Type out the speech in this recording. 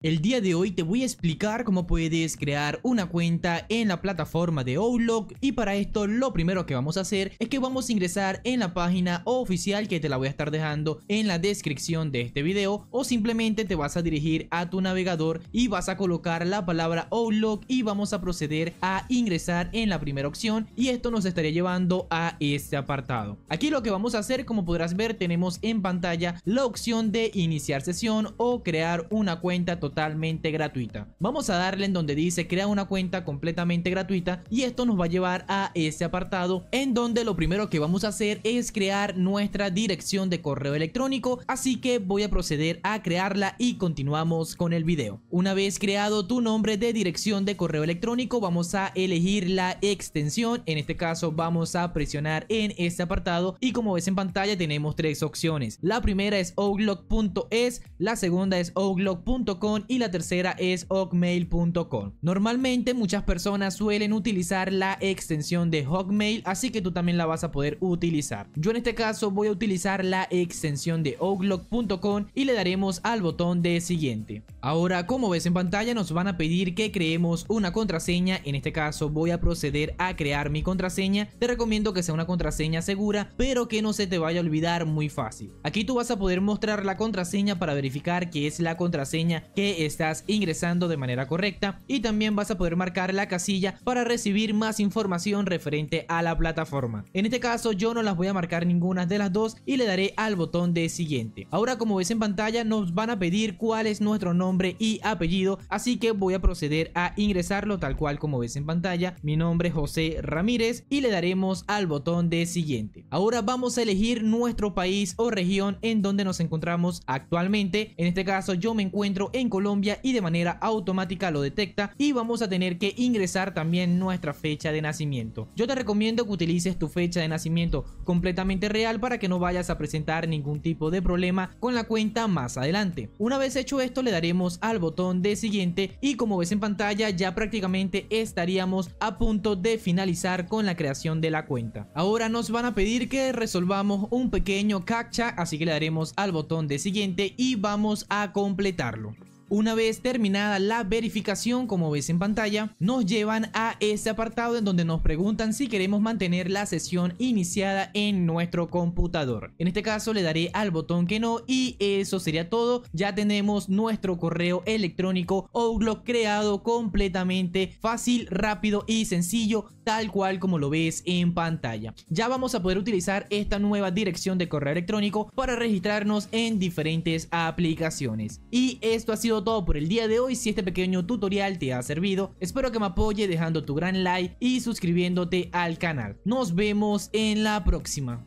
El día de hoy te voy a explicar cómo puedes crear una cuenta en la plataforma de Outlook y para esto lo primero que vamos a hacer es que vamos a ingresar en la página oficial que te la voy a estar dejando en la descripción de este video o simplemente te vas a dirigir a tu navegador y vas a colocar la palabra Outlook y vamos a proceder a ingresar en la primera opción y esto nos estaría llevando a este apartado. Aquí lo que vamos a hacer como podrás ver tenemos en pantalla la opción de iniciar sesión o crear una cuenta totalmente gratuita. Vamos a darle en donde dice crea una cuenta completamente gratuita y esto nos va a llevar a este apartado en donde lo primero que vamos a hacer es crear nuestra dirección de correo electrónico. Así que voy a proceder a crearla y continuamos con el video. Una vez creado tu nombre de dirección de correo electrónico vamos a elegir la extensión. En este caso vamos a presionar en este apartado y como ves en pantalla tenemos tres opciones. La primera es outlook.es, la segunda es outlook.com y la tercera es hogmail.com Normalmente muchas personas suelen utilizar la extensión de hogmail así que tú también la vas a poder utilizar. Yo en este caso voy a utilizar la extensión de outlook.com y le daremos al botón de siguiente. Ahora, como ves en pantalla, nos van a pedir que creemos una contraseña. En este caso voy a proceder a crear mi contraseña. Te recomiendo que sea una contraseña segura, pero que no se te vaya a olvidar muy fácil. Aquí tú vas a poder mostrar la contraseña para verificar que es la contraseña que estás ingresando de manera correcta y también vas a poder marcar la casilla para recibir más información referente a la plataforma. En este caso yo no las voy a marcar ninguna de las dos y le daré al botón de siguiente. Ahora como ves en pantalla nos van a pedir cuál es nuestro nombre y apellido así que voy a proceder a ingresarlo tal cual como ves en pantalla. Mi nombre es José Ramírez y le daremos al botón de siguiente. Ahora vamos a elegir nuestro país o región en donde nos encontramos actualmente. En este caso yo me encuentro en Colombia y de manera automática lo detecta y vamos a tener que ingresar también nuestra fecha de nacimiento. Yo te recomiendo que utilices tu fecha de nacimiento completamente real para que no vayas a presentar ningún tipo de problema con la cuenta más adelante. Una vez hecho esto le daremos al botón de siguiente y como ves en pantalla ya prácticamente estaríamos a punto de finalizar con la creación de la cuenta. Ahora nos van a pedir que resolvamos un pequeño captcha así que le daremos al botón de siguiente y vamos a completarlo. Una vez terminada la verificación, como ves en pantalla, nos llevan a este apartado en donde nos preguntan si queremos mantener la sesión iniciada en nuestro computador. En este caso le daré al botón que no y eso sería todo. Ya tenemos nuestro correo electrónico Outlook creado completamente fácil, rápido y sencillo, tal cual como lo ves en pantalla. Ya vamos a poder utilizar esta nueva dirección de correo electrónico para registrarnos en diferentes aplicaciones. Y esto ha sido todo por el día de hoy, si este pequeño tutorial te ha servido, espero que me apoye dejando tu gran like y suscribiéndote al canal. Nos vemos en la próxima.